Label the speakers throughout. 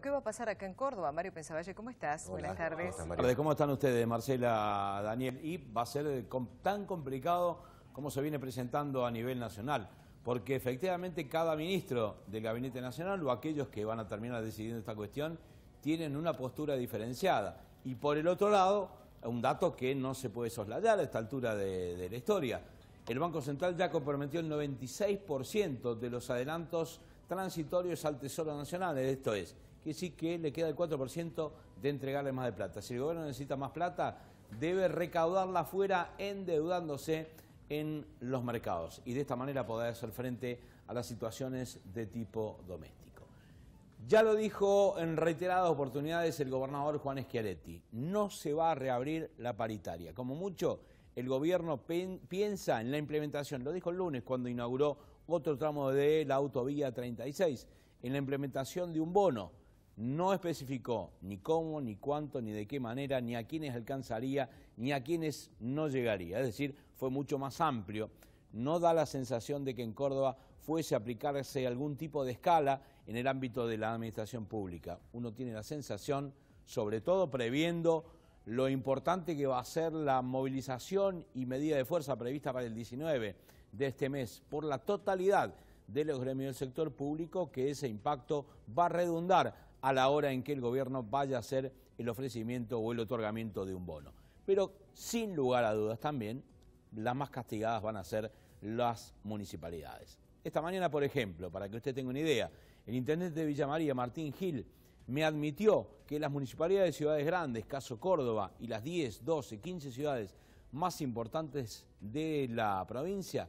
Speaker 1: ¿Qué va a pasar acá en Córdoba? Mario Pensavalle, ¿cómo estás? Buenas tardes. ¿Cómo están ustedes, Marcela, Daniel? Y va a ser eh, tan complicado como se viene presentando a nivel nacional, porque efectivamente cada ministro del Gabinete Nacional o aquellos que van a terminar decidiendo esta cuestión tienen una postura diferenciada. Y por el otro lado, un dato que no se puede soslayar a esta altura de, de la historia. El Banco Central ya comprometió el 96% de los adelantos transitorios al Tesoro Nacional, esto es, y sí que le queda el 4% de entregarle más de plata. Si el gobierno necesita más plata, debe recaudarla fuera endeudándose en los mercados y de esta manera poder hacer frente a las situaciones de tipo doméstico. Ya lo dijo en reiteradas oportunidades el gobernador Juan Schiaretti, no se va a reabrir la paritaria. Como mucho, el gobierno piensa en la implementación, lo dijo el lunes cuando inauguró otro tramo de la autovía 36, en la implementación de un bono no especificó ni cómo, ni cuánto, ni de qué manera, ni a quiénes alcanzaría, ni a quiénes no llegaría. Es decir, fue mucho más amplio. No da la sensación de que en Córdoba fuese a aplicarse algún tipo de escala en el ámbito de la administración pública. Uno tiene la sensación, sobre todo previendo lo importante que va a ser la movilización y medida de fuerza prevista para el 19 de este mes por la totalidad de los gremios del sector público, que ese impacto va a redundar a la hora en que el gobierno vaya a hacer el ofrecimiento o el otorgamiento de un bono. Pero sin lugar a dudas también las más castigadas van a ser las municipalidades. Esta mañana, por ejemplo, para que usted tenga una idea, el intendente de Villa María, Martín Gil, me admitió que las municipalidades de ciudades grandes, caso Córdoba, y las 10, 12, 15 ciudades más importantes de la provincia,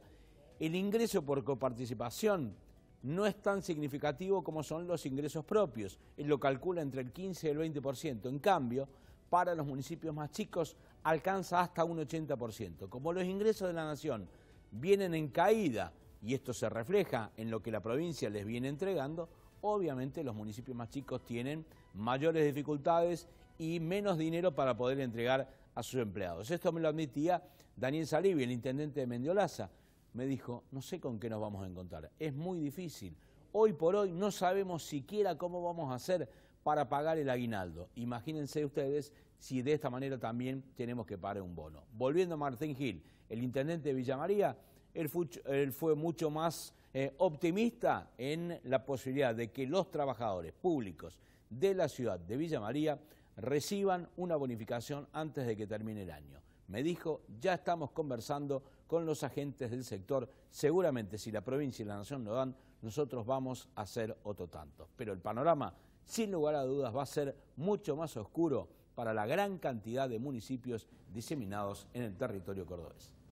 Speaker 1: el ingreso por coparticipación no es tan significativo como son los ingresos propios. Él eh, lo calcula entre el 15 y el 20%. En cambio, para los municipios más chicos alcanza hasta un 80%. Como los ingresos de la nación vienen en caída y esto se refleja en lo que la provincia les viene entregando, obviamente los municipios más chicos tienen mayores dificultades y menos dinero para poder entregar a sus empleados. Esto me lo admitía Daniel Salivi, el intendente de Mendiolaza, me dijo, no sé con qué nos vamos a encontrar, es muy difícil. Hoy por hoy no sabemos siquiera cómo vamos a hacer para pagar el aguinaldo. Imagínense ustedes si de esta manera también tenemos que pagar un bono. Volviendo a Martín Gil, el intendente de Villa María, él fue, mucho más eh, optimista en la posibilidad de que los trabajadores públicos de la ciudad de Villa María reciban una bonificación antes de que termine el año. Me dijo, ya estamos conversando con los agentes del sector, seguramente si la provincia y la nación lo dan, nosotros vamos a hacer otro tanto. Pero el panorama, sin lugar a dudas, va a ser mucho más oscuro para la gran cantidad de municipios diseminados en el territorio cordobés.